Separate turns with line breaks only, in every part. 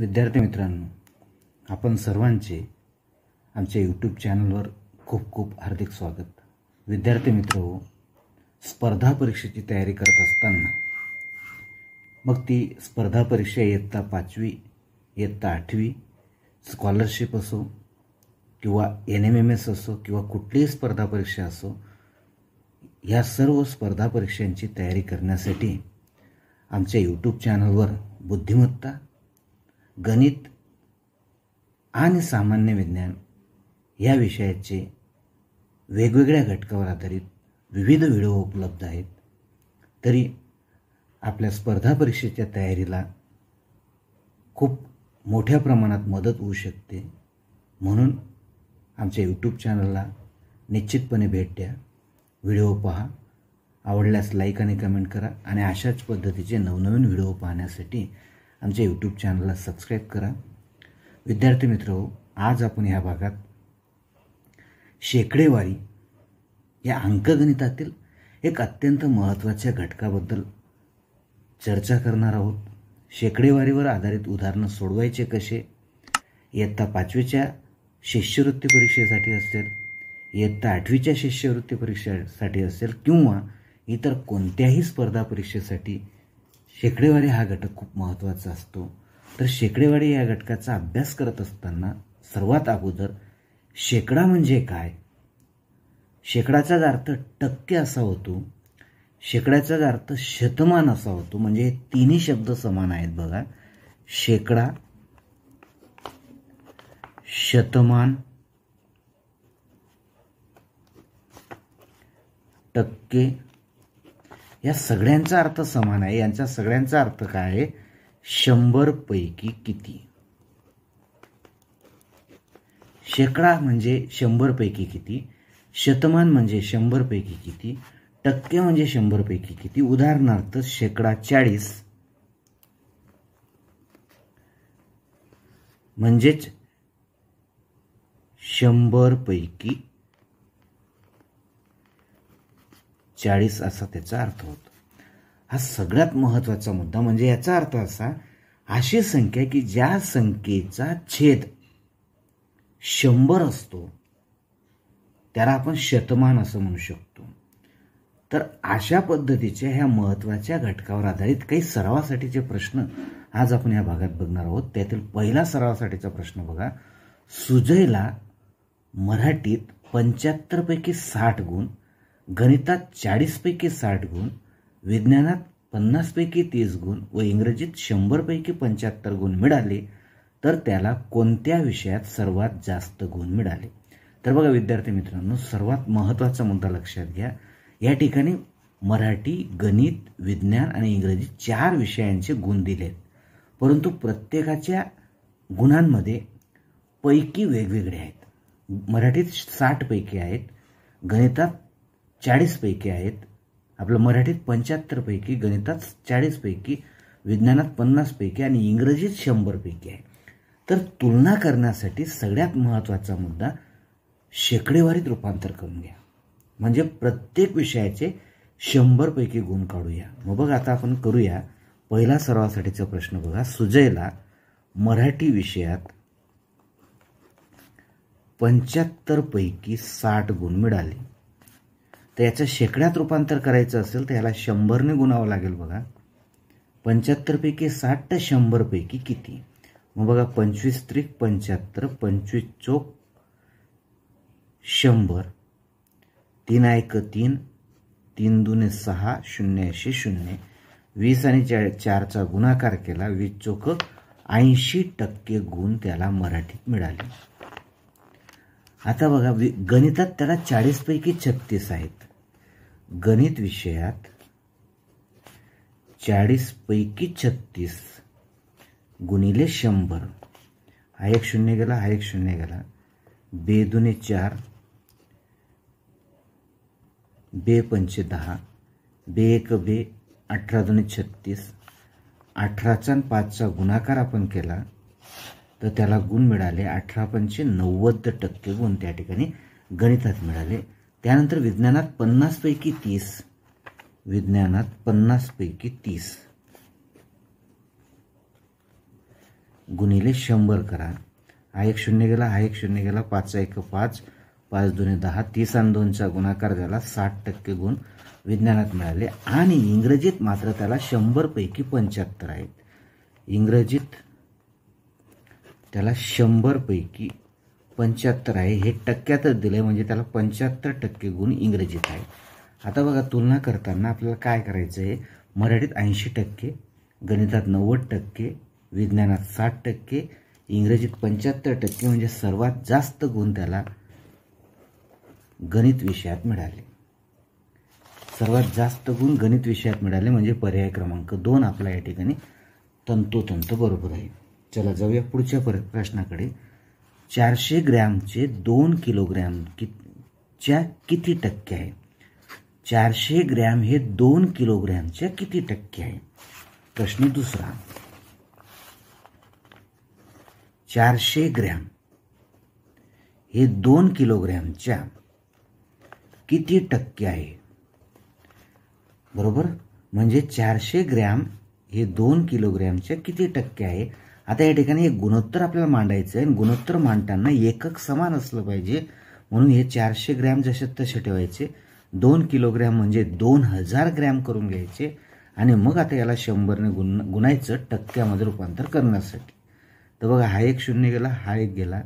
विद्यार्थी मित्रांनो आपण सर्वांचे आमच्या यूट्यूब चॅनलवर खूप खूप हार्दिक स्वागत विद्यार्थी मित्र हो, स्पर्धा परीक्षेची तयारी करत असताना मग ती स्पर्धा परीक्षा इयत्ता पाचवी इयत्ता आठवी स्कॉलरशिप असो किंवा एन एम एम एस असो किंवा कुठलीही स्पर्धा परीक्षा असो या सर्व स्पर्धा परीक्षांची तयारी करण्यासाठी आमच्या यूट्यूब चॅनलवर बुद्धिमत्ता गणित आणि सामान्य विज्ञान या विषयाचे वेगवेगळ्या घटकावर आधारित विविध व्हिडिओ उपलब्ध आहेत तरी आपल्या स्पर्धा परीक्षेच्या तयारीला खूप मोठ्या प्रमाणात मदत होऊ शकते म्हणून आमच्या यूट्यूब चॅनलला निश्चितपणे भेट द्या व्हिडिओ पहा आवडल्यास लाईक आणि कमेंट करा आणि अशाच पद्धतीचे नवनवीन व्हिडिओ पाहण्यासाठी आमच्या यूट्यूब चॅनलला सबस्क्राईब करा विद्यार्थी मित्र आज आपण ह्या भागात शेकडेवारी या अंकगणितातील एक अत्यंत महत्त्वाच्या घटकाबद्दल चर्चा करणार आहोत शेकडेवारीवर आधारित उदाहरणं सोडवायचे कसे इयत्ता पाचवीच्या शिष्यवृत्ती परीक्षेसाठी असेल इयत्ता आठवीच्या शिष्यवृत्ती परीक्षेसाठी असेल किंवा इतर कोणत्याही स्पर्धा परीक्षेसाठी शेकडेवारी हा घटक खूप महत्त्वाचा असतो तर शेकडेवारी या घटकाचा अभ्यास करत असताना सर्वात अगोदर शेकडा म्हणजे काय शेकडाचाच अर्थ टक्के असा होतो शेकड्याचाच अर्थ शतमान असा होतो म्हणजे हे तिन्ही शब्द समान आहेत बघा शेकडा शतमान टक्के या सगळ्यांचा अर्थ समान आहे यांचा सगळ्यांचा अर्थ काय आहे शंभर पैकी किती शेकडा म्हणजे शंभर पैकी किती शतमान म्हणजे शंभर पैकी किती टक्के म्हणजे शंभर पैकी किती उदाहरणार्थ शेकडा चाळीस म्हणजेच शंभर पैकी चाळीस असा त्याचा अर्थ होतो हा सगळ्यात महत्त्वाचा मुद्दा म्हणजे याचा अर्थ असा अशी संख्या की ज्या संख्येचा छेद शंभर असतो त्याला आपण शतमान असं म्हणू शकतो तर अशा पद्धतीच्या ह्या महत्त्वाच्या घटकावर आधारित काही सरावासाठीचे प्रश्न आज आपण या भागात बघणार आहोत त्यातील पहिला सरावासाठीचा प्रश्न बघा सुजयला मराठीत पंच्याहत्तरपैकी साठ गुण गणितात चाळीसपैकी साठ गुण विज्ञानात पन्नासपैकी तीस गुण व इंग्रजीत शंभरपैकी पंच्याहत्तर गुण मिळाले तर त्याला कोणत्या विषयात सर्वात जास्त गुण मिळाले तर बघा विद्यार्थी मित्रांनो सर्वात महत्त्वाचा मुद्दा लक्षात घ्या या ठिकाणी मराठी गणित विज्ञान आणि इंग्रजी चार विषयांचे गुण दिले परंतु प्रत्येकाच्या गुणांमध्ये पैकी वेगवेगळे आहेत मराठीत साठपैकी आहेत गणितात चाळीसपैकी आहेत आपलं मराठीत पंच्याहत्तरपैकी गणितात चाळीसपैकी विज्ञानात पन्नासपैकी आणि इंग्रजीत शंभरपैकी आहे तर तुलना करण्यासाठी सगळ्यात महत्त्वाचा मुद्दा शेकडेवारीत रूपांतर करून घ्या म्हणजे प्रत्येक विषयाचे शंभरपैकी गुण काढूया मग बघ आता आपण करूया पहिला सर्वासाठीचा प्रश्न बघा सुजयला मराठी विषयात पंच्याहत्तरपैकी साठ गुण मिळाले तर याचं शेकड्यात रूपांतर करायचं असेल तर याला शंभरने गुणावं लागेल बघा पंच्याहत्तरपैकी साठ ते शंभरपैकी किती मग बघा पंचवीस त्रिक पंच्याहत्तर पंचवीस चोक शंभर तीन एक तीन तीन दुने सहा शून्य ऐंशी शून्य वीस आणि चार चारचा गुणाकार केला वीस चोक ऐंशी टक्के गुण त्याला मराठीत मिळाले आता बघा गणितात त्याला चाळीसपैकी छत्तीस आहेत गणित विषयात चाळीसपैकी छत्तीस गुणिले शंभर हा एक शून्य गेला हा एक शून्य गेला दुने चार बे पंचे दहा बे एक बे अठरा दुने छत्तीस अठराचा आणि पाचचा गुणाकार आपण केला तर त्याला गुण मिळाले अठरा पंचे नव्वद टक्के गुण त्या ठिकाणी गणितात मिळाले त्यानंतर विज्ञानात पैकी तीस विज्ञानात पैकी तीस गुणिले शंभर करा हा एक शून्य गेला हा एक शून्य गेला पाच एक पाच पाच दोन दहा तीस आणि दोनचा गुणाकार झाला साठ टक्के गुण विज्ञानात मिळाले आणि इंग्रजीत मात्र त्याला शंभरपैकी पंच्याहत्तर आहेत इंग्रजीत त्याला पैकी पंच्याहत्तर आहे हे टक्क्यातच दिलं आहे म्हणजे त्याला पंच्याहत्तर टक्के गुण इंग्रजीत आहे आता बघा तुलना करताना आपल्याला काय करायचं आहे मराठीत ऐंशी टक्के गणितात नव्वद टक्के विज्ञानात साठ टक्के इंग्रजीत पंच्याहत्तर टक्के म्हणजे सर्वात जास्त गुण त्याला गणित विषयात मिळाले सर्वात जास्त गुण गणित विषयात मिळाले म्हणजे पर्याय क्रमांक दोन आपला या ठिकाणी तंतोतंत बरोबर आहे चला जाऊया पुढच्या पर प्रश्नाकडे चारशे ग्रॅमचे दोन किलोग्रॅम किच्या च्या किती टक्के आहे चारशे ग्रॅम हे दोन किलोग्रॅमचे किती टक्के आहे प्रश्न दुसरा चारशे ग्रॅम हे दोन किलोग्रॅमच्या किती टक्के आहे बरोबर म्हणजे चारशे ग्रॅम हे दोन किलोग्रॅमच्या किती टक्के आहे आता या ठिकाणी हे गुणोत्तर आपल्याला मांडायचं आहे आणि गुणोत्तर मांडताना एकक समान असलं पाहिजे म्हणून हे चारशे ग्रॅम जसे तसे ठेवायचे दोन किलोग्रॅम म्हणजे दोन हजार ग्रॅम करून घ्यायचे आणि मग आता याला शंभरने गुण गुणायचं टक्क्यामध्ये रूपांतर करण्यासाठी तर बघा हा एक शून्य गेला हा एक गेला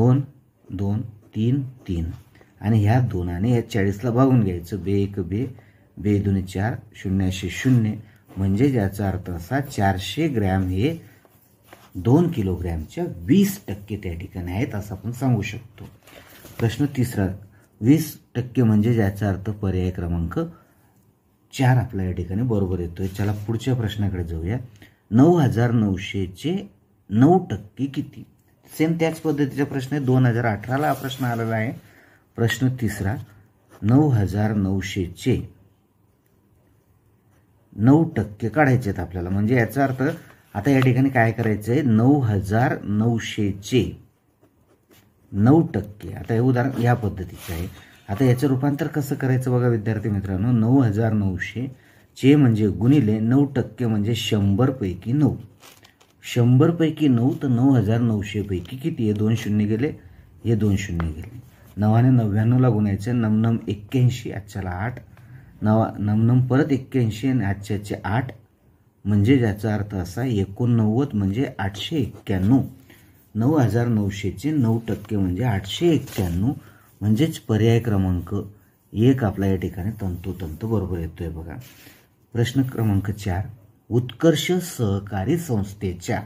दोन दोन तीन तीन आणि ह्या दोनाने या चाळीसला भागून घ्यायचं बे एक बे बे दोन चार शून्याशे शून्य म्हणजे ज्याचा अर्थ असा चारशे ग्रॅम हे दोन किलोग्रॅमच्या वीस टक्के त्या ठिकाणी आहेत असं आपण सांगू शकतो प्रश्न तिसरा वीस टक्के म्हणजे ज्याचा अर्थ पर्याय क्रमांक चार आपल्या या ठिकाणी बरोबर येतोय चला पुढच्या प्रश्नाकडे जाऊया नऊ हजार नऊशेचे नऊ टक्के किती सेम त्याच पद्धतीचा प्रश्न आहे दोन हजार अठराला हा प्रश्न आलेला आहे प्रश्न तिसरा नऊ हजार नऊशेचे नऊ टक्के काढायचे आहेत आपल्याला म्हणजे याचा अर्थ आता या ठिकाणी काय करायचं आहे नऊ हजार नऊशेचे नऊ टक्के आता हे उदाहरण या पद्धतीचं आहे आता याचं रूपांतर कसं करायचं बघा विद्यार्थी मित्रांनो नऊ हजार नऊशे चे म्हणजे गुणिले नऊ टक्के म्हणजे शंभर पैकी नऊ शंभर पैकी नऊ तर नऊ हजार नऊशे पैकी किती हे दोन शून्य गेले हे दोन शून्य गेले नवाने नव्याण्णवला गुणायचे नमनम एक्क्याऐंशी आजच्याला आठ नवा नमनम परत एक्क्याऐंशी आणि आजच्याचे आठ म्हणजे ज्याचा अर्थ असा एकोणनव्वद म्हणजे आठशे एक्क्याण्णव नऊ हजार नऊशेचे नऊ टक्के म्हणजे आठशे एक्क्याण्णव म्हणजेच पर्याय क्रमांक एक आपला या ठिकाणी तंतोतंत बरोबर येतोय बघा प्रश्न क्रमांक चार उत्कर्ष सहकारी संस्थेच्या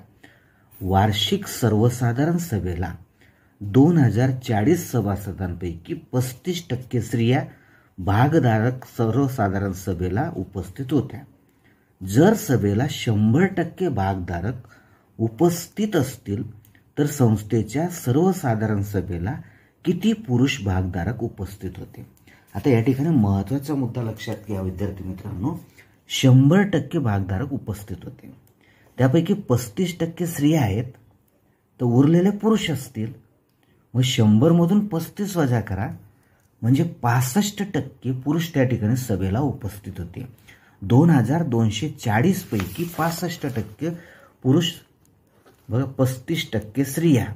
वार्षिक सर्वसाधारण सभेला दोन हजार चाळीस सभासदांपैकी पस्तीस टक्के स्त्रिया भागधारक सर्वसाधारण सभेला उपस्थित होत्या जर सभेला शंभर टक्के भागधारक उपस्थित असतील तर संस्थेच्या सर्वसाधारण सभेला किती पुरुष भागधारक उपस्थित होते आता या ठिकाणी महत्त्वाचा मुद्दा लक्षात घ्या विद्यार्थी मित्रांनो शंभर टक्के भागधारक उपस्थित होते त्यापैकी पस्तीस टक्के स्त्रिया आहेत तर उरलेले पुरुष असतील मग शंभरमधून पस्तीस वजा करा म्हणजे पासष्ट टक्के पुरुष त्या ठिकाणी सभेला उपस्थित होते दोन हजार दोनशे चाळीस पैकी पासष्ट टक्के पुरुष बघा पस्तीस टक्के स्त्रिया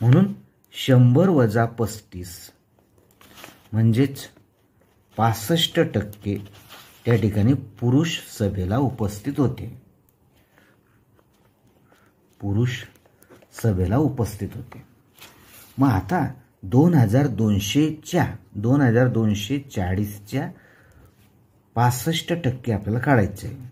म्हणून शंभर वजा पस्तीस म्हणजेच पासष्ट टक्के त्या ठिकाणी पुरुष सभेला उपस्थित होते पुरुष सभेला उपस्थित होते मग आता दोन हजार दोनशेच्या दोन हजार दोनशे चाळीसच्या पासष्ट टक्के आपल्याला काढायचे आहे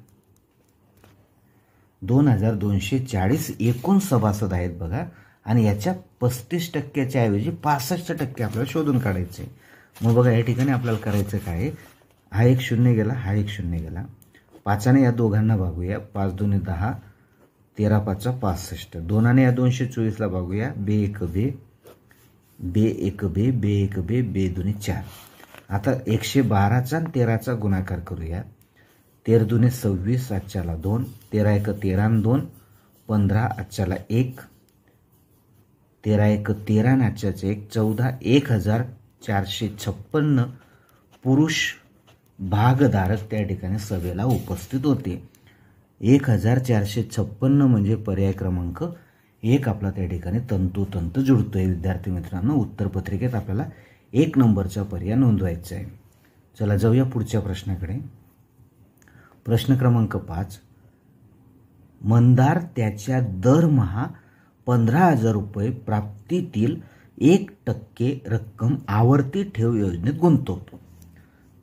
दोन हजार दोनशे चाळीस एकूण सभासद आहेत बघा आणि याच्या पस्तीस टक्क्याच्या ऐवजी पासष्ट टक्के आपल्याला शोधून काढायचं आहे मग बघा या ठिकाणी आपल्याला करायचं काय हा एक शून्य गेला हा एक शून्य गेला पाचाने या दोघांना भागूया पाच दोन्ही दहा तेरा पाचचा पासष्ट दोनाने या दोनशे चोवीसला भागूया बे एक बे बे एक बे बे एक बे बे दुने चार आता एकशे बाराचा आणि तेराचा गुणाकार करूया तेर दुने सव्वीस आजच्याला दोन तेरा एक तेरा दोन पंधरा आजच्याला एक तेरा एक तेरा आजच्याचं एक चौदा एक हजार चारशे छप्पन्न पुरुष भागधारक त्या ठिकाणी सभेला उपस्थित होते एक हजार चारशे छप्पन्न म्हणजे पर्याय क्रमांक एक आपला त्या ठिकाणी तंतोतंत जुळतो आहे विद्यार्थी मित्रांनो उत्तरपत्रिकेत आपल्याला एक नंबरचा पर्याय नोंदवायचा आहे चला जाऊया पुढच्या प्रश्नाकडे प्रश्न क्रमांक पाच मंदार त्याच्या दरमहा पंधरा हजार रुपये प्राप्तीतील एक टक्के रक्कम आवर्ती ठेव योजनेत गुंतवतो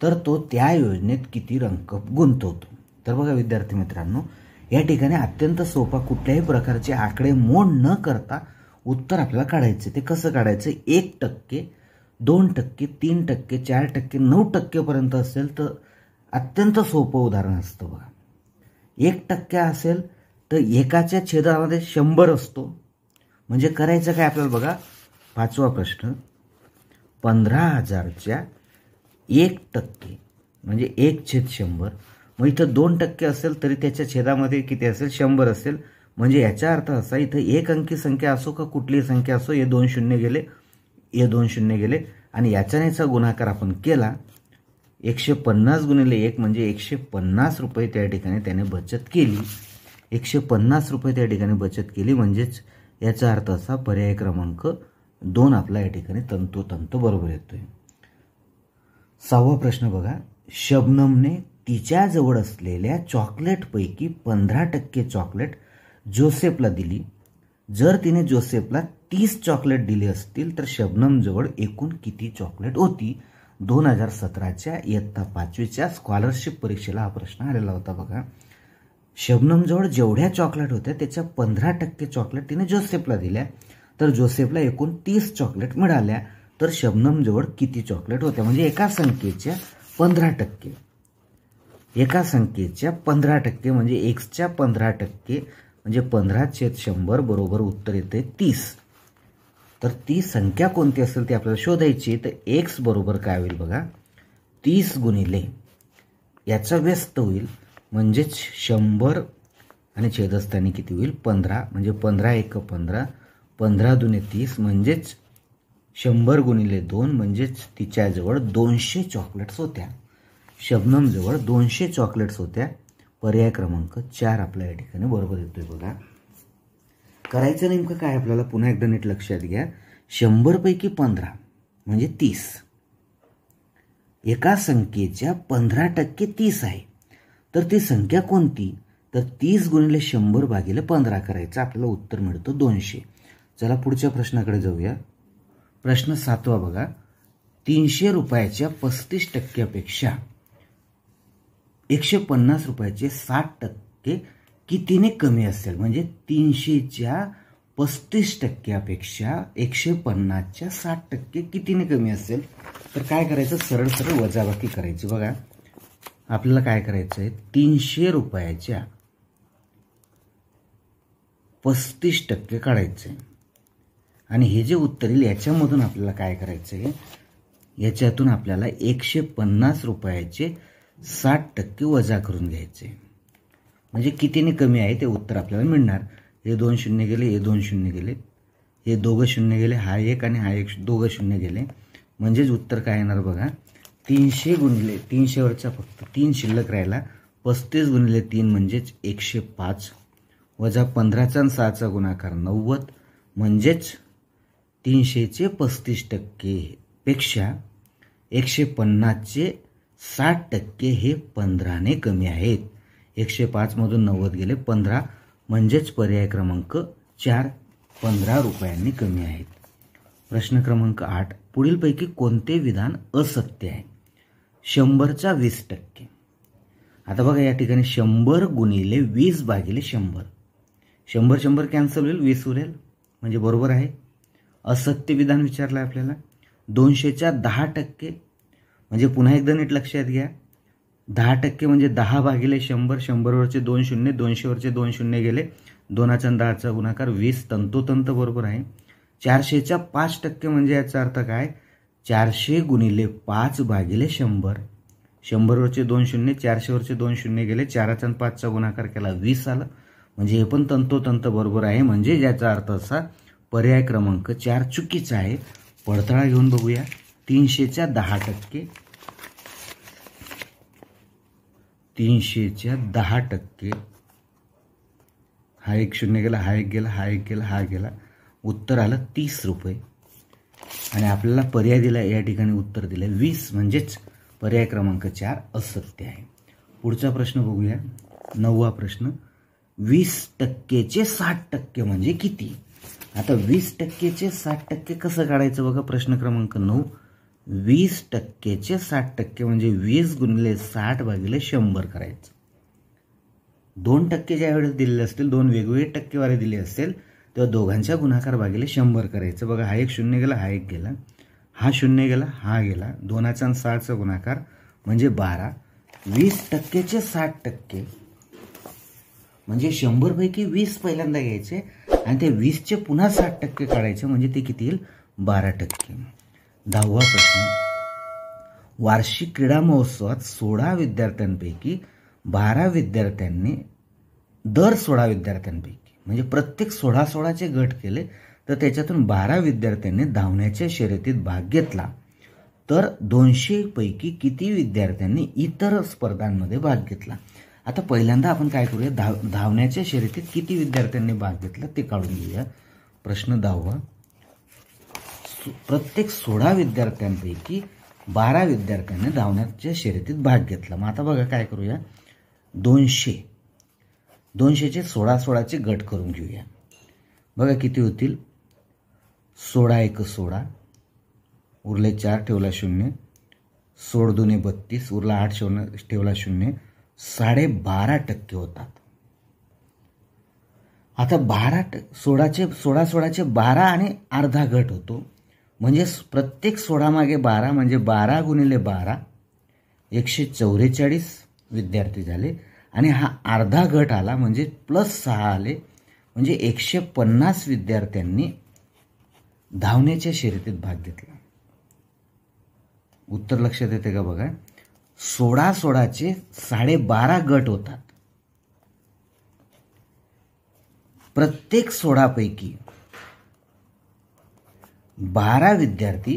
तर तो त्या योजनेत किती रक्कम गुंतवतो तर बघा विद्यार्थी मित्रांनो या ठिकाणी अत्यंत सोपा कुठल्याही प्रकारचे आकडे मोड न करता उत्तर आपल्याला काढायचे ते कसं काढायचं एक टक्के दोन टक्के तीन टक्के चार टक्के नऊ टक्केपर्यंत असेल तर अत्यंत सोपं उदाहरण असतं बघा एक टक्के असेल तर एकाच्या छेदामध्ये शंभर असतो म्हणजे करायचं काय आपल्याला बघा पाचवा प्रश्न पंधरा हजारच्या एक टक्के म्हणजे एक छेद शंभर मग इथं दोन टक्के असेल तरी त्याच्या छेदामध्ये किती असेल शंभर असेल म्हणजे याचा अर्थ असा इथं एक अंकी संख्या असो का कुठलीही संख्या असो हे दोन शून्य गेले हे दोन शून्य गेले आणि याच्यानेचा गुणाकार आपण केला एकशे पन्नास गुणिले एक म्हणजे एकशे पन्नास रुपये त्या ठिकाणी त्याने बचत केली एकशे पन्नास रुपये त्या ठिकाणी बचत केली म्हणजेच याचा अर्थ असा पर्याय क्रमांक दोन आपला या ठिकाणी तंतोतंत बरोबर येतोय सहावा प्रश्न बघा शबनमने तिच्याजवळ असलेल्या चॉकलेटपैकी पंधरा टक्के चॉकलेट जोसेफला दिली जर तिने जोसेफला तीस चॉकलेट दिले असतील तर शबनमजवळ एकूण किती चॉकलेट होती दोन हजार सतराच्या इयत्ता पाचवीच्या स्कॉलरशिप परीक्षेला हा प्रश्न आलेला होता बघा शबनमजवळ जेवढ्या चॉकलेट होत्या त्याच्या पंधरा टक्के चॉकलेट तिने जोसेफला दिल्या तर जोसेफला एकूण तीस चॉकलेट मिळाल्या तर शबनमजवळ किती चॉकलेट होत्या म्हणजे एका संख्येच्या पंधरा टक्के एका संख्येच्या पंधरा टक्के म्हणजे एक्सच्या पंधरा टक्के म्हणजे पंधरा छेद शंभर बरोबर उत्तर येते तीस तर ती संख्या कोणती असेल ती आपल्याला शोधायची तर एक्स बरोबर काय होईल बघा तीस गुणिले याचा व्यस्त होईल म्हणजेच शंभर आणि छेदस्थानी किती होईल पंधरा म्हणजे पंधरा एक पंधरा पंधरा दुने तीस म्हणजेच शंभर गुणिले दोन म्हणजेच तिच्याजवळ दोनशे चॉकलेट्स होत्या शबनमजवळ दोनशे चॉकलेट्स होत्या पर्याय क्रमांक चार आपल्या या ठिकाणी बरोबर येतोय बघा करायचं नेमकं काय आपल्याला पुन्हा एकदा नीट लक्षात घ्या शंभरपैकी पंधरा म्हणजे तीस एका संख्येच्या पंधरा टक्के तीस आहे तर ती संख्या कोणती तर तीस गुणिले शंभर भागिले पंधरा करायचं आपल्याला उत्तर मिळतो दोनशे चला पुढच्या प्रश्नाकडे जाऊया प्रश्न सातवा बघा तीनशे रुपयाच्या पस्तीस टक्क्यापेक्षा एकशे पन्नास रुपयाचे साठ टक्के कितीने कमी असेल म्हणजे तीनशेच्या पस्तीस टक्क्यापेक्षा एकशे पन्नासच्या साठ टक्के कितीने कमी असेल तर काय करायचं सरळ सरळ वजाबाकी करायची बघा आपल्याला काय करायचं आहे तीनशे रुपयाच्या पस्तीस टक्के काढायचे आणि हे जे उत्तर येईल याच्यामधून आपल्याला काय करायचं आहे याच्यातून आपल्याला एकशे पन्नास रुपयाचे साठ टक्के वजा करून घ्यायचे म्हणजे कितीने कमी आहे ते उत्तर आपल्याला मिळणार हे दोन शून्य गेले हे दोन शून्य गेले हे दोघं शून्य गेले हा एक आणि हा एक दोघं शून्य गेले म्हणजेच उत्तर काय येणार बघा तीनशे गुणिले तीनशेवरचा फक्त तीन शिल्लक राहिला पस्तीस गुणले तीन म्हणजेच एकशे पाच वजा पंधराचा आणि सहाचा गुणाकार नव्वद म्हणजेच तीनशेचे पस्तीस टक्के पेक्षा एकशे पन्नासचे साठ टक्के हे पंधराने कमी आहेत एकशे पाचमधून नव्वद गेले पंधरा म्हणजेच पर्याय क्रमांक चार पंधरा रुपयांनी कमी आहेत प्रश्न क्रमांक आठ पुढीलपैकी कोणते विधान असत्य आहे शंभरचा वीस टक्के आता बघा या ठिकाणी शंभर गुणिले वीस भागिले शंभर शंभर शंभर कॅन्सल होईल वीस उरेल म्हणजे बरोबर आहे असत्य विधान विचारलं आपल्याला दोनशेच्या दहा टक्के म्हणजे पुन्हा एकदा नीट लक्षात घ्या दहा टक्के म्हणजे दहा भागिले शंभर शंभरवरचे दोन शून्य दोनशेवरचे दोन शून्य गेले दोनाचा दहाचा गुणाकार वीस तंतोतंत बरोबर आहे चारशेच्या पाच टक्के म्हणजे याचा अर्थ काय चारशे गुणिले पाच भागिले शंभर शंभरवरचे दोन शून्य चारशेवरचे दोन शून्य गेले चाराचा पाचचा गुणाकार केला वीस आला म्हणजे हे पण तंतोतंत बरोबर आहे म्हणजे याचा अर्थ असा पर्याय क्रमांक चार चुकीचा आहे पडताळा घेऊन बघूया तीनशेच्या दहा टक्के तीनशेच्या दहा टक्के हा एक शून्य गेला हा एक गेला हा एक गेला हा गेला उत्तर आलं तीस रुपये आणि आपल्याला पर्याय दिला या ठिकाणी उत्तर दिलं वीस म्हणजेच पर्याय क्रमांक चार असत्य आहे पुढचा प्रश्न बघूया नववा प्रश्न वीस टक्केचे साठ टक्के म्हणजे किती आता वीस टक्केचे साठ टक्के कसं काढायचं बघा प्रश्न क्रमांक नऊ वीस टक्केचे साठ टक्के म्हणजे वीस गुणिले साठ भागिले शंभर करायचं दोन टक्के ज्या वेळेस दिलेले असतील दोन वेगवेगळे टक्केवारे दिले असेल तेव्हा दोघांच्या गुणाकार भागीला शंभर करायचं बघा हा एक शून्य गेला हा एक गेला हा शून्य गेला हा गेला दोनाचा आणि सहाचा गुणाकार म्हणजे बारा वीस टक्केचे साठ टक्के म्हणजे शंभरपैकी वीस पहिल्यांदा घ्यायचे आणि ते वीसचे पुन्हा साठ टक्के काढायचे म्हणजे ते किती येईल बारा टक्के दहावा प्रश्न वार्षिक क्रीडा महोत्सवात सोळा विद्यार्थ्यांपैकी बारा विद्यार्थ्यांनी दर सोळा विद्यार्थ्यांपैकी म्हणजे प्रत्येक सोळा सोळाचे गट केले तर त्याच्यातून बारा विद्यार्थ्यांनी धावण्याच्या शर्यतीत भाग घेतला तर दोनशेपैकी किती विद्यार्थ्यांनी इतर स्पर्धांमध्ये भाग घेतला आता पहिल्यांदा आपण काय करूया धाव धावण्याच्या शर्यतीत किती विद्यार्थ्यांनी भाग घेतला ते काढून घेऊया प्रश्न दहावा प्रत्येक सोळा विद्यार्थ्यांपैकी बारा विद्यार्थ्यांनी धावण्याच्या शर्यतीत भाग घेतला मग आता बघा काय करूया दोनशे दोनशेचे सोळा सोळाचे गट करून घेऊया बघा किती होतील सोळा एक सोळा उरले चार ठेवला शून्य सोळ दोन्ही बत्तीस उरला आठ शून्य ठेवला शून्य साडेबारा टक्के होतात आता बारा ट सोळाचे सोळा सोळाचे बारा आणि अर्धा गट होतो म्हणजे प्रत्येक सोळामागे बारा म्हणजे बारा गुणिले बारा एकशे चौवेचाळीस विद्यार्थी झाले आणि हा अर्धा गट आला म्हणजे प्लस सहा आले म्हणजे एकशे पन्नास विद्यार्थ्यांनी धावण्याच्या शर्यतीत भाग घेतला उत्तर लक्षात येते का बघा सोळा सोळाचे साडेबारा गट होतात प्रत्येक सोळापैकी बारा विद्यार्थी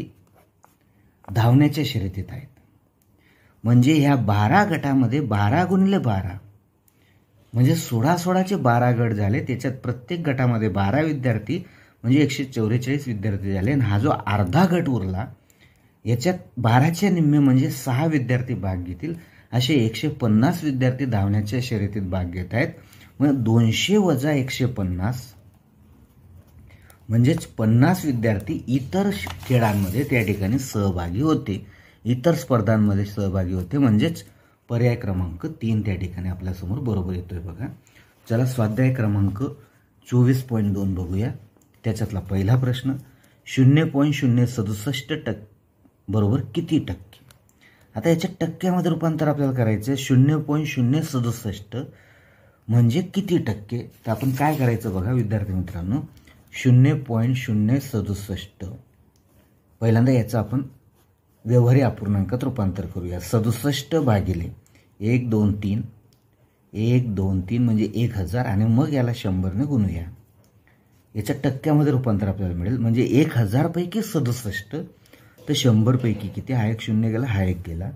धावण्याच्या शर्यतीत आहेत म्हणजे ह्या बारा गटामध्ये बारा गुणिले बारा म्हणजे सोळा सोळाचे बारा गट झाले त्याच्यात प्रत्येक गटामध्ये बारा विद्यार्थी म्हणजे एकशे चौवेचाळीस विद्यार्थी झाले आणि हा जो अर्धा गट उरला याच्यात बाराच्या निम्मे म्हणजे सहा विद्यार्थी भाग घेतील असे एकशे पन्नास विद्यार्थी धावण्याच्या शर्यतीत भाग घेत आहेत मग दोनशे वजा एकशे पन्नास म्हणजेच पन्नास विद्यार्थी इतर खेळांमध्ये त्या ठिकाणी सहभागी होते इतर स्पर्धांमध्ये सहभागी होते म्हणजेच पर्याय क्रमांक तीन त्या ठिकाणी आपल्यासमोर बरोबर येतोय बघा चला स्वाध्याय क्रमांक चोवीस पॉईंट दोन बघूया त्याच्यातला पहिला प्रश्न शून्य पॉईंट शून्य सदुसष्ट टक् बरोबर किती टक्के आता याच्या टक्क्यामध्ये रूपांतर आपल्याला करायचं आहे शून्य पॉईंट शून्य सदुसष्ट म्हणजे किती टक्के तर आपण काय करायचं बघा विद्यार्थी मित्रांनो शून्य पॉईंट शून्य सदुसष्ट पहिल्यांदा याचा आपण व्यवहारी अपूर्णांकात रूपांतर करूया सदुसष्ट भागिले एक दोन तीन एक दोन तीन म्हणजे एक हजार आणि मग याला शंभरने गुणूया याच्या टक्क्यामध्ये रूपांतर आपल्याला मिळेल म्हणजे एक हजारपैकी सदुसष्ट तर शंभरपैकी किती हा एक शून्य गेला हा एक गेला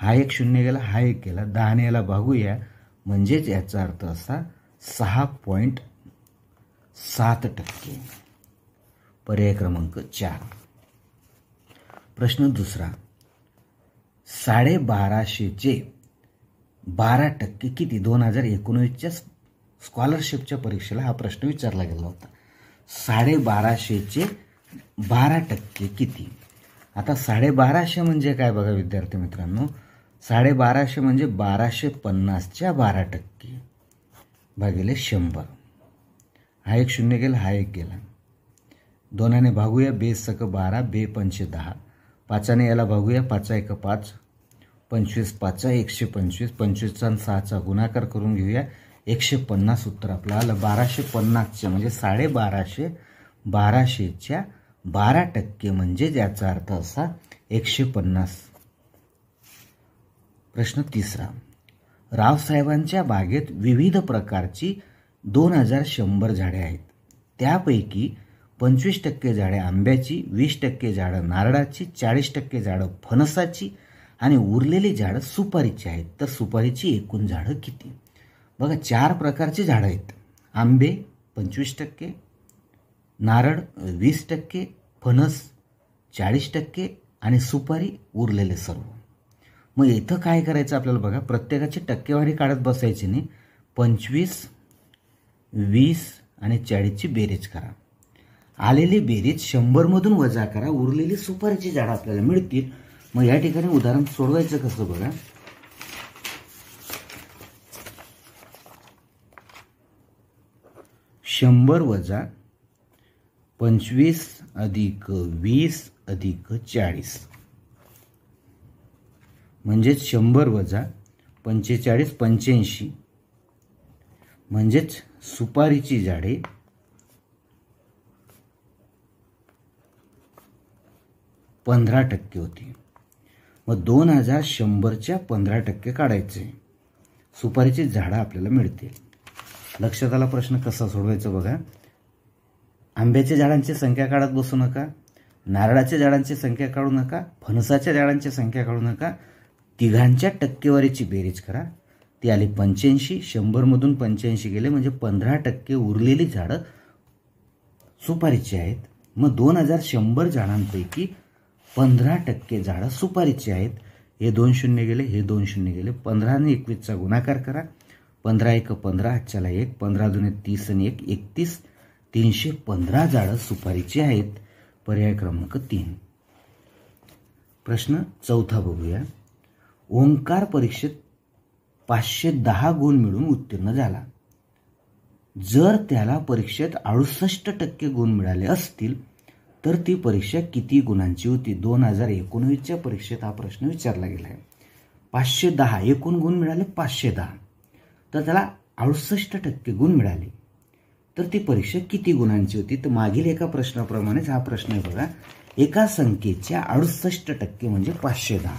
हा एक शून्य गेला हा एक गेला दहाने याला भागूया म्हणजेच याचा अर्थ असा सहा पॉईंट सात टक्के पर्याय क्रमांक चार प्रश्न दुसरा साडेबाराशेचे बारा टक्के किती दोन हजार एकोणीसच्या स्कॉलरशिपच्या परीक्षेला हा प्रश्न विचारला गेला होता साडेबाराशेचे बारा टक्के किती आता साडेबाराशे म्हणजे काय बघा विद्यार्थी मित्रांनो साडेबाराशे म्हणजे बाराशे पन्नासच्या बारा टक्के भागिले शंभर हा एक शून्य गेला हा एक गेला दोनाने भागूया बे सक बारा बे पंचे दहा पाचाने याला भागूया पाचा एक पाच पंचवीस पाचा एकशे पंचवीस पंचवीसचा सहाचा गुणाकार करून घेऊया एकशे पन्नास उत्तर आपलं आलं बाराशे पन्नासच्या म्हणजे साडेबाराशे बाराशेच्या बारा टक्के म्हणजे ज्याचा अर्थ असा एकशे पन्नास प्रश्न तिसरा रावसाहेबांच्या बागेत विविध प्रकारची दोन हजार शंभर झाडे आहेत त्यापैकी पंचवीस टक्के झाडे आंब्याची वीस टक्के झाडं नारळाची चाळीस टक्के झाडं फणसाची आणि उरलेली झाडं सुपारीची आहेत तर सुपारीची एकूण झाडं किती बघा चार प्रकारची झाडं आहेत आंबे पंचवीस टक्के नारळ वीस टक्के फणस चाळीस टक्के आणि सुपारी उरलेले सर्व मग इथं काय करायचं आपल्याला बघा प्रत्येकाची टक्केवारी काढत बसायची नाही पंचवीस वीस आणि चाळीसची बेरीज करा आलेली बेरीज शंभरमधून वजा करा उरलेली सुपारीची झाडं आपल्याला मिळतील मग या ठिकाणी उदाहरण सोडवायचं कसं बघा शंभर वजा पंचवीस अधिक वीस अधिक चाळीस म्हणजेच शंभर वजा पंचेचाळीस पंच्याऐंशी म्हणजेच सुपारीची झाडे पंधरा टक्के होती मग दोन हजार शंभरच्या पंधरा टक्के काढायचे सुपारीची झाडं आपल्याला मिळतील लक्षात आला प्रश्न कसा सोडवायचा बघा आंब्याच्या झाडांची संख्या काढत बसू नका नारळाच्या झाडांची संख्या काढू नका फणसाच्या झाडांची संख्या काढू नका तिघांच्या टक्केवारीची बेरीज करा ती आली पंच्याऐंशी शंभरमधून पंच्याऐंशी गेले म्हणजे पंधरा टक्के उरलेली झाडं सुपारीची आहेत मग दोन हजार शंभर झाडांपैकी पंधरा टक्के झाडं सुपारीची आहेत हे दोन शून्य गेले हे दोन शून्य गेले पंधरा आणि एकवीसचा गुणाकार करा पंधरा एक पंधरा आजच्याला एक पंधरा दोन तीस आणि एक एकतीस तीनशे पंधरा झाडं सुपारीची आहेत पर्याय क्रमांक तीन प्रश्न चौथा बघूया ओंकार परीक्षेत पाचशे दहा गुण मिळून उत्तीर्ण झाला जर त्याला परीक्षेत अडुसष्ट टक्के गुण मिळाले असतील तर ती परीक्षा किती गुणांची होती दोन हजार एकोणवीसच्या परीक्षेत हा प्रश्न विचारला गेला आहे पाचशे दहा एकूण गुण मिळाले पाचशे दहा तर त्याला अडुसष्ट टक्के गुण मिळाले तर ती परीक्षा किती गुणांची होती तर मागील एका प्रश्नाप्रमाणेच हा प्रश्न आहे बघा एका संख्येच्या अडुसष्ट टक्के म्हणजे पाचशे दहा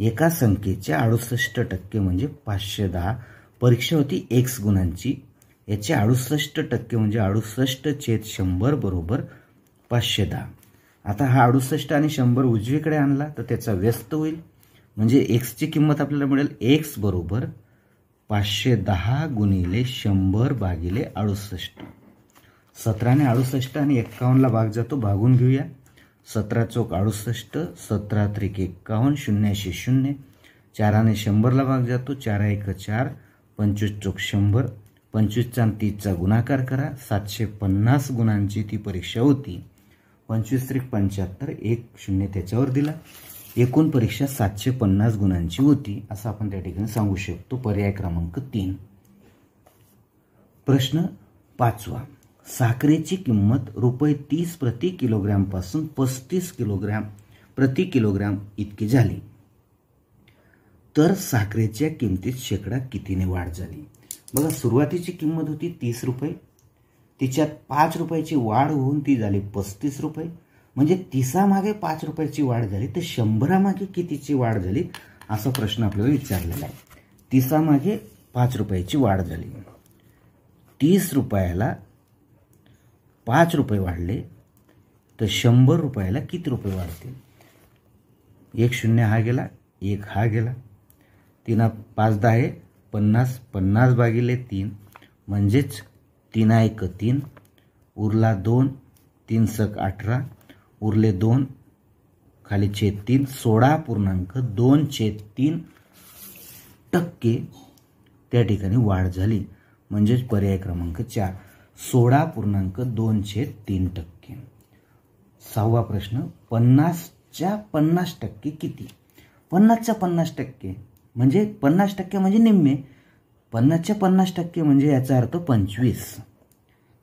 एका संख्येच्या अडुसष्ट टक्के म्हणजे पाचशे दहा परीक्षा होती एक्स गुणांची याचे अडुसष्ट टक्के म्हणजे अडुसष्ट छेद शंभर बरोबर पाचशे दहा आता हा अडुसष्ट आणि शंभर उजवीकडे आणला तर त्याचा व्यस्त होईल म्हणजे एक्सची किंमत आपल्याला मिळेल एक्स बरोबर पाचशे दहा गुणिले शंभर भागिले अडुसष्ट सतराने अडुसष्ट आणि एक्कावन्नला भाग जातो भागून घेऊया सतरा चौक अडुसष्ट सतरा त्रिक एक्कावन्न शून्यशे शून्य चाराने शंभरला भाग जातो चारा एक चार पंचवीस चौक शंभर पंचवीसचा तीसचा गुणाकार करा सातशे पन्नास गुणांची ती परीक्षा होती पंचवीस त्रिक पंच्याहत्तर एक शून्य त्याच्यावर दिला एकूण परीक्षा सातशे पन्नास गुणांची होती असं आपण त्या ठिकाणी सांगू शकतो पर्याय क्रमांक तीन प्रश्न पाचवा साखरेची किंमत रुपये तीस प्रति किलोग्रॅमपासून पस्तीस किलोग्रॅम प्रति किलोग्रॅम इतकी झाली तर साखरेच्या किमतीत शेकडा कितीने वाढ झाली बघा सुरुवातीची किंमत होती तीस रुपये तिच्यात पाच रुपयाची वाढ होऊन ती झाली पस्तीस रुपये म्हणजे तिसामागे पाच रुपयाची वाढ झाली तर शंभरामागे कितीची वाढ झाली असा प्रश्न आपल्याला विचारलेला आहे तिसामागे पाच रुपयाची वाढ झाली तीस रुपयाला पाच रुपये वाढले तर शंभर रुपयाला किती रुपये वाढतील एक शून्य हा गेला एक हा गेला तीन पाच दहा आहे पन्नास पन्नास भागिले तीन म्हणजेच तीन एक तीन उरला दोन तीन सक अठरा उरले दोन खाली छेद तीन सोळा पूर्णांक दोन छेद तीन टक्के त्या ठिकाणी वाढ झाली म्हणजेच पर्याय क्रमांक चार सोळा पूर्णांक दोनशे तीन टक्के सहावा प्रश्न पन्नासच्या पन्नास टक्के किती पन्नासच्या पन्नास टक्के म्हणजे पन्नास टक्के म्हणजे निम्मे पन्नासच्या पन्नास टक्के म्हणजे याचा अर्थ पंचवीस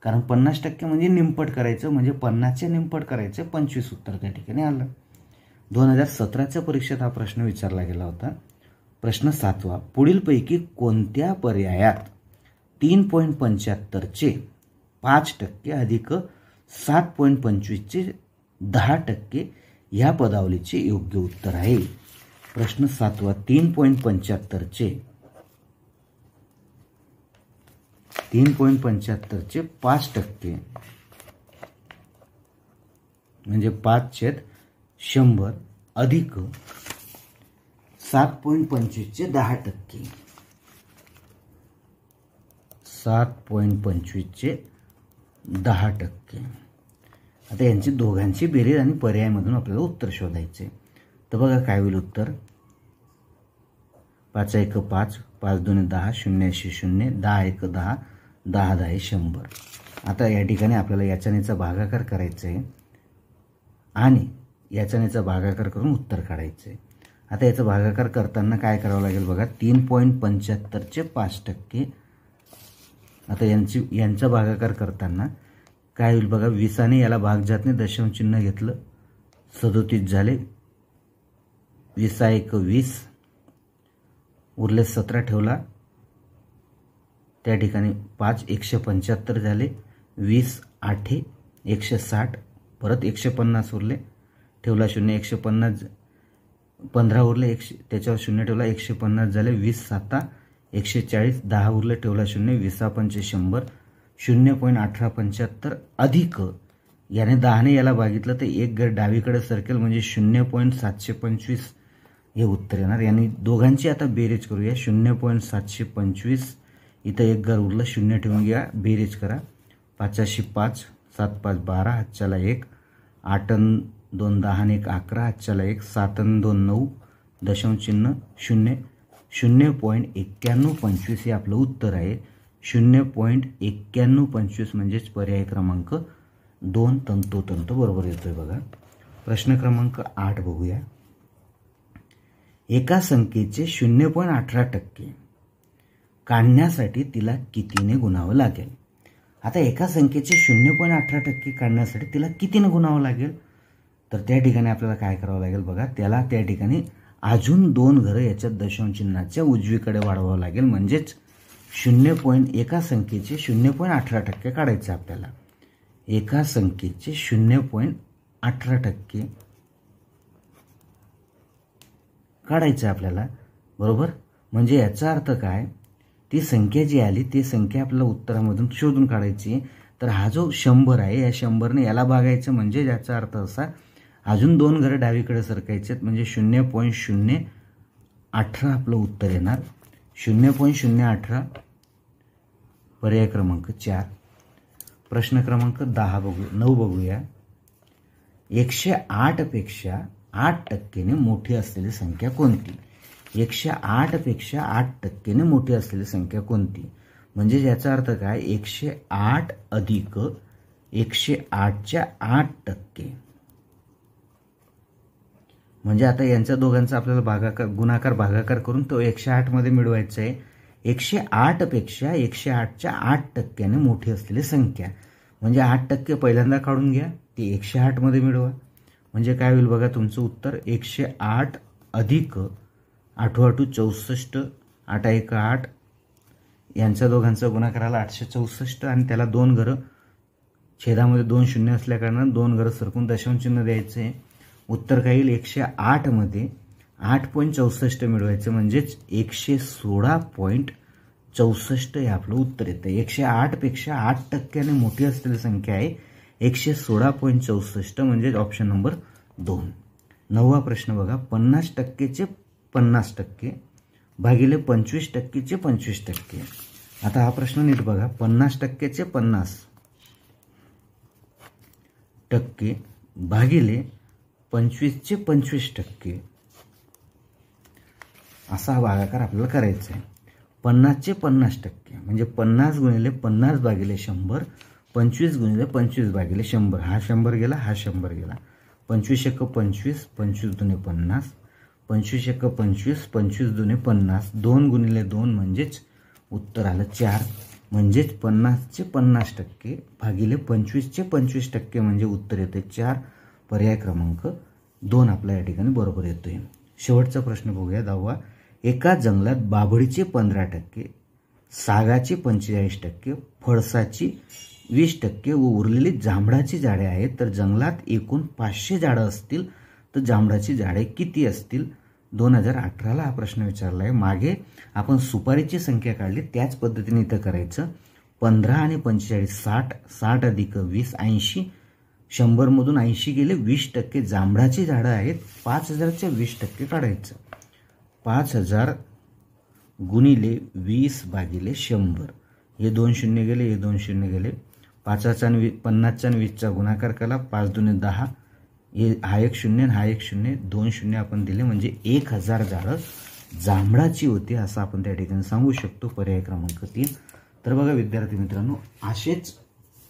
कारण पन्नास टक्के म्हणजे निमपट करायचं म्हणजे पन्नासचे निमपट करायचं पंचवीस उत्तर त्या ठिकाणी आलं दोन हजार सतराच्या परीक्षेत हा प्रश्न विचारला गेला होता प्रश्न सातवा पुढीलपैकी कोणत्या पर्यायात तीन पॉईंट पंच्याहत्तरचे पाच टक्के अधिक सात पॉईंट पंचवीसचे दहा टक्के या पदावलीचे योग्य उत्तर आहे प्रश्न सातवा तीन पॉईंट पंच्याहत्तरचे तीन पॉईंट पंच्याहत्तरचे पाच टक्के म्हणजे पाच छेद शंभर अधिक सात पॉईंट पंचवीसचे दहा टक्के सात पॉईंट पंचवीसचे दहा टक्के आता यांची दोघांची बेरीज आणि पर्यायमधून आपल्याला उत्तर शोधायचे तर बघा काय होईल उत्तर पाच एक पाच पाच दोन दहा शून्य ऐंशी शून्य दहा एक दहा दहा दहा शंभर आता या ठिकाणी आपल्याला याचनेचा भागाकार करायचा आहे आणि याचनेचा भागाकार करून उत्तर काढायचं आहे आता याचा भागाकार करताना काय करावं लागेल बघा तीन पॉईंट पंच्याहत्तरचे पाच टक्के आता यांची यांचा भागाकार करताना काय होईल बघा विसाने याला भागजातने दशमचिन्ह घेतलं सदोतीत झाले विसा एक वीस उरले सतरा ठेवला त्या ठिकाणी पाच एकशे पंच्याहत्तर झाले वीस आठे एकशे साठ परत एकशे पन्नास उरले ठेवला शून्य एकशे पन्नास पंधरा उरले एकशे त्याच्यावर शून्य ठेवला एकशे पन्नास झाले वीस साता एकशे चाळीस दहा उरलं ठेवला शून्य विसा पंचे शंभर शून्य पॉईंट अठरा पंच्याहत्तर अधिक याने दहाने याला बघितलं तर एक गट डावीकडे सरकेल म्हणजे शून्य पॉईंट सातशे पंचवीस हे उत्तर येणार यांनी दोघांची आता बेरेज करूया शून्य पॉईंट सातशे पंचवीस इथं एक घर उरलं शून्य ठेवून घ्या बेरेज करा पाचशे पाच सात पाच बारा हातच्याला एक आठ दोन दहा एक अकरा हातच्याला एक सातन दोन नऊ दशांश चिन्ह शून्य शून्य पॉईंट एक्क्याण्णव पंचवीस हे आपलं उत्तर आहे शून्य पॉईंट एक्क्याण्णव पंचवीस म्हणजेच पर्याय क्रमांक दोन तंतोतंत बरोबर येतोय बघा प्रश्न क्रमांक आठ बघूया एका संख्येचे शून्य पॉईंट अठरा टक्के काढण्यासाठी तिला कितीने गुणावं लागेल आता एका संख्येचे शून्य पॉईंट अठरा टक्के काढण्यासाठी तिला कितीने गुणावं लागेल तर त्या ठिकाणी आपल्याला काय करावं लागेल बघा त्याला त्या ठिकाणी अजून दोन घरं याच्यात दशमचिन्हाच्या उजवीकडे वाढवावं लागेल म्हणजेच शून्य पॉईंट एका संख्येचे शून्य पॉईंट अठरा टक्के काढायचं आपल्याला एका संख्येचे शून्य पॉईंट अठरा टक्के काढायचं आपल्याला बरोबर म्हणजे याचा अर्थ काय ती संख्या जी आली ती संख्या आपल्याला उत्तरामधून शोधून काढायची तर हा जो शंभर आहे या शंभरने याला भागायचं म्हणजे याचा अर्थ असा अजून दोन घरं डावीकडे सरकायचे आहेत म्हणजे शून्य पॉईंट शून्य अठरा आपलं उत्तर येणार शून्य पॉईंट शून्य अठरा पर्याय क्रमांक चार प्रश्न क्रमांक दहा बघू नऊ बघूया एकशे आठपेक्षा आठ टक्केने मोठी असलेली संख्या कोणती एकशे आठपेक्षा आठ टक्केने मोठी असलेली संख्या कोणती म्हणजे याचा अर्थ काय एकशे आठ अधिक एकशे आठच्या आठ टक्के म्हणजे आता यांच्या दोघांचा आपल्याला भागाकार गुणाकार भागाकार करून तो एकशे आठमध्ये मिळवायचं आहे एकशे आठपेक्षा एकशे आठच्या आठ टक्क्याने मोठी असलेली संख्या म्हणजे आठ टक्के पहिल्यांदा काढून घ्या ती एकशे आठमध्ये मिळवा म्हणजे काय होईल बघा तुमचं उत्तर एकशे आठ अधिक आठू आठू चौसष्ट आठ एक आठ यांच्या दोघांचा गुणाकाराला आठशे चौसष्ट आणि त्याला दोन घरं छेदामध्ये दोन शून्य असल्याकारणानं दोन घरं सरकून दशांश चिन्ह द्यायचं आहे उत्तर काही एकशे आठमध्ये आठ पॉईंट चौसष्ट मिळवायचं म्हणजेच एकशे सोळा पॉईंट चौसष्ट हे आपलं उत्तर येतं एकशे आठपेक्षा आठ टक्क्याने मोठी असलेली संख्या आहे एकशे सोळा पॉईंट चौसष्ट म्हणजेच ऑप्शन नंबर दोन नववा प्रश्न बघा पन्नास टक्केचे पन्नास टक्के भागिले पंचवीस टक्केचे पंचवीस टक्के आता हा प्रश्न नीट बघा पन्नास टक्केचे पन्नास टक्के भागिले पंचवीसचे पंचवीस टक्के असा हा भागाकार आपल्याला करायचा आहे पन्नासचे पन्नास टक्के म्हणजे पन्नास गुणिले पन्नास भागिले शंभर पंचवीस गुणिले पंचवीस भागिले शंभर हा शंभर गेला हा शंभर गेला पंचवीस एक पंचवीस पंचवीस दुने पन्नास पंचवीस एक पंचवीस पंचवीस दुने पन्नास दोन गुणिले दोन म्हणजेच उत्तर आलं चार म्हणजेच पन्नासचे पन्नास टक्के भागिले पंचवीसचे पंचवीस टक्के म्हणजे उत्तर येते चार पर्याय क्रमांक दोन आपला या ठिकाणी बरोबर येतोय शेवटचा प्रश्न बघूया दहावा एका जंगलात बाभडीचे पंधरा टक्के सागाचे पंचेचाळीस टक्के फळसाची वीस टक्के व उरलेली जांभळाची झाडे आहेत तर जंगलात एकूण पाचशे झाडं असतील तर जांभळाची झाडे किती असतील दोन हजार अठराला हा प्रश्न विचारला आहे मागे आपण सुपारीची संख्या काढली त्याच पद्धतीने इथं करायचं पंधरा आणि पंचेचाळीस साठ साठ अधिक वीस ऐंशी शंभरमधून ऐंशी गेले वीस टक्के जांभळाची झाडं आहेत पाच हजारच्या वीस टक्के काढायचं पाच हजार गुणिले वीस भागिले शंभर हे दोन शून्य गेले हे दोन शून्य गेले पाचाचा आणि वी पन्नासचा आणि वीसचा गुणाकार केला पाच दोन दहा हे हा एक शून्य आणि हा एक शून्य दोन शून्य आपण दिले म्हणजे एक हजार झाडं जांभळाची होती असं आपण त्या ठिकाणी सांगू शकतो पर्याय क्रमांक तीन तर बघा विद्यार्थी मित्रांनो असेच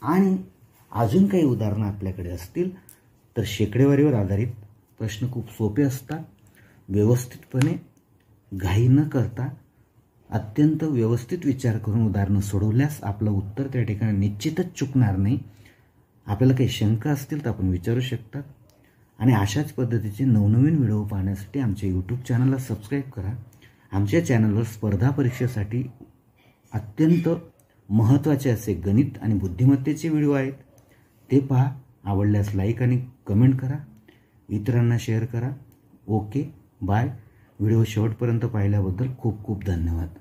आणि अजून काही उदाहरणं आपल्याकडे असतील तर शेकडेवारीवर आधारित प्रश्न खूप सोपे असतात व्यवस्थितपणे घाई न करता अत्यंत व्यवस्थित विचार करून उदाहरणं सोडवल्यास आपलं उत्तर त्या ठिकाणी निश्चितच चुकणार नाही आपल्याला काही शंका असतील तर आपण विचारू शकतात आणि अशाच पद्धतीचे नवनवीन व्हिडिओ पाहण्यासाठी आमच्या यूट्यूब चॅनलला सबस्क्राईब करा आमच्या चॅनलवर स्पर्धा परीक्षेसाठी अत्यंत महत्त्वाचे असे गणित आणि बुद्धिमत्तेचे व्हिडिओ आहेत ते पहा आवडल्यास लाईक आणि कमेंट करा इतरांना शेअर करा ओके बाय व्हिडिओ शेवटपर्यंत पाहिल्याबद्दल खूप खूप धन्यवाद